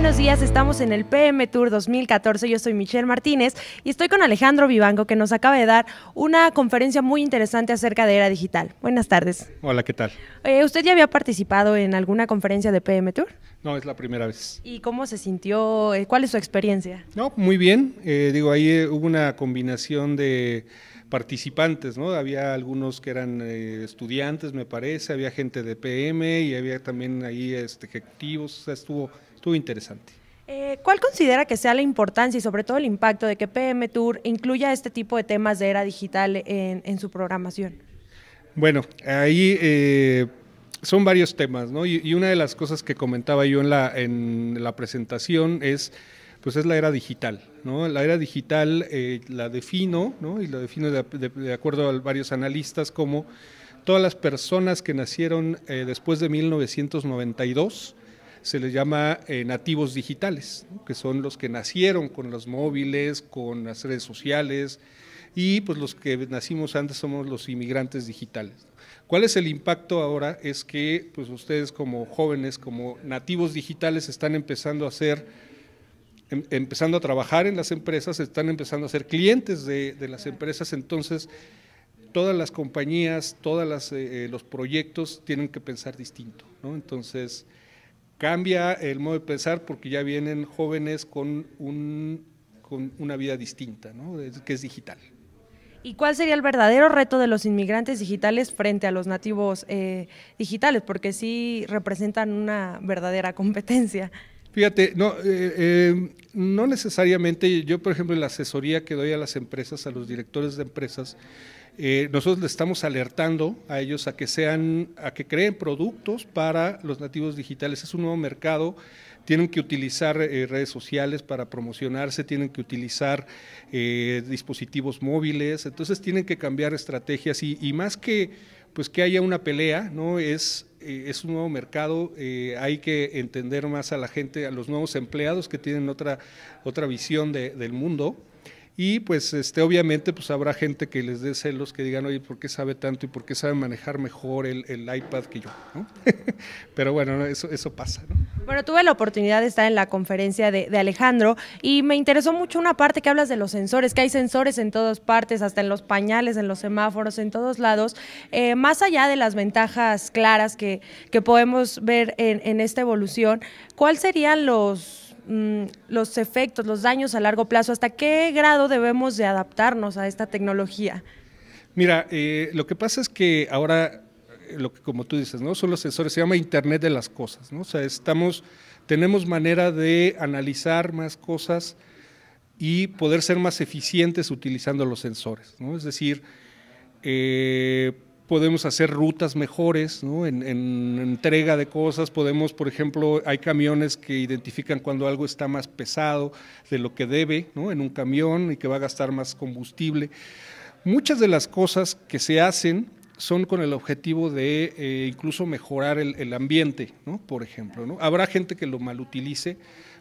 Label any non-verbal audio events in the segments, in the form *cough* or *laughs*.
buenos días. Estamos en el PM Tour 2014. Yo soy Michelle Martínez y estoy con Alejandro Vivanco, que nos acaba de dar una conferencia muy interesante acerca de era digital. Buenas tardes. Hola, ¿qué tal? Eh, ¿Usted ya había participado en alguna conferencia de PM Tour? No, es la primera vez. ¿Y cómo se sintió? Eh, ¿Cuál es su experiencia? No, muy bien. Eh, digo, ahí hubo una combinación de participantes, ¿no? Había algunos que eran eh, estudiantes, me parece, había gente de PM y había también ahí este, ejecutivos, o sea, estuvo, estuvo interesante. Eh, ¿Cuál considera que sea la importancia y sobre todo el impacto de que PM Tour incluya este tipo de temas de era digital en, su programación? Bueno, ahí eh, son varios temas, ¿no? Y, una de las cosas que comentaba yo en la, en la presentación es pues es la era digital. ¿no? La era digital eh, la defino, ¿no? y la defino de, acuerdo a varios analistas, como todas las personas que nacieron eh, después de 1992 se les llama eh, nativos digitales, que son los que nacieron con los móviles, con las redes sociales, y pues los que nacimos antes somos los inmigrantes digitales. ¿Cuál es el impacto ahora? Es que pues ustedes como jóvenes, como nativos digitales, están empezando a ser Em, empezando a trabajar en las empresas, están empezando a ser clientes de, las empresas, entonces todas las compañías, todos eh, eh, los proyectos tienen que pensar distinto, Entonces cambia el modo de pensar porque ya vienen jóvenes con, con una vida distinta, que es digital. ¿Y cuál sería el verdadero reto de los inmigrantes digitales frente a los nativos eh, digitales? Porque sí representan una verdadera competencia. Fíjate, no, eh, eh, no necesariamente, yo por ejemplo en la asesoría que doy a las empresas, a los directores de empresas, eh, nosotros les estamos alertando a ellos a que sean, a que creen productos para los nativos digitales. Es un nuevo mercado, tienen que utilizar redes sociales para promocionarse, tienen que utilizar dispositivos móviles, entonces tienen que cambiar estrategias y, y más que pues que haya una pelea, ¿no? Es eh, es un nuevo mercado, eh, hay que entender más a la gente, a los nuevos empleados que tienen otra, otra visión de, del mundo y pues este, obviamente pues habrá gente que les dé celos, que digan, oye, ¿por qué sabe tanto y por qué sabe manejar mejor el, iPad que yo? ¿no? *laughs* Pero bueno, eso, eso pasa. Bueno, tuve la oportunidad de estar en la conferencia de, Alejandro y me interesó mucho una parte que hablas de los sensores, que hay sensores en todas partes, hasta en los pañales, en los semáforos, en todos lados, eh, más allá de las ventajas claras que, que podemos ver en, en esta evolución, ¿cuál serían los Mm, los efectos, los daños a largo plazo? ¿Hasta qué grado debemos de adaptarnos a esta tecnología? Mira, eh, lo que pasa es que ahora, eh, lo que como tú dices, ¿no? Son los sensores, se llama Internet de las cosas, ¿no? O sea, estamos, tenemos manera de analizar más cosas y poder ser más eficientes utilizando los sensores, ¿no? Es decir, eh, podemos hacer rutas mejores en, entrega de cosas, podemos, por ejemplo, hay camiones que identifican cuando algo está más pesado de lo que debe en un camión y que va a gastar más combustible. Muchas de las cosas que se hacen son con el objetivo de eh, incluso mejorar el, ambiente, por ejemplo. Habrá gente que lo malutilice,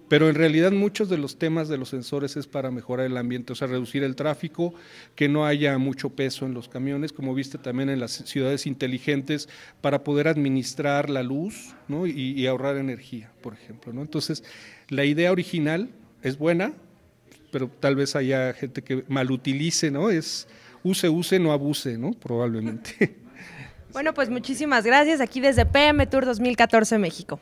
pero en realidad muchos de los temas de los sensores es para mejorar el ambiente, o sea, reducir el tráfico, que no haya mucho peso en los camiones, como viste también en las ciudades inteligentes, para poder administrar la luz y, ahorrar energía, por ejemplo. Entonces, la idea original es buena, pero tal vez haya gente que malutilice, ¿no? Es use, use, no abuse, ¿no? Probablemente. *laughs* Bueno, pues muchísimas gracias. Aquí desde PM Tour 2014 México.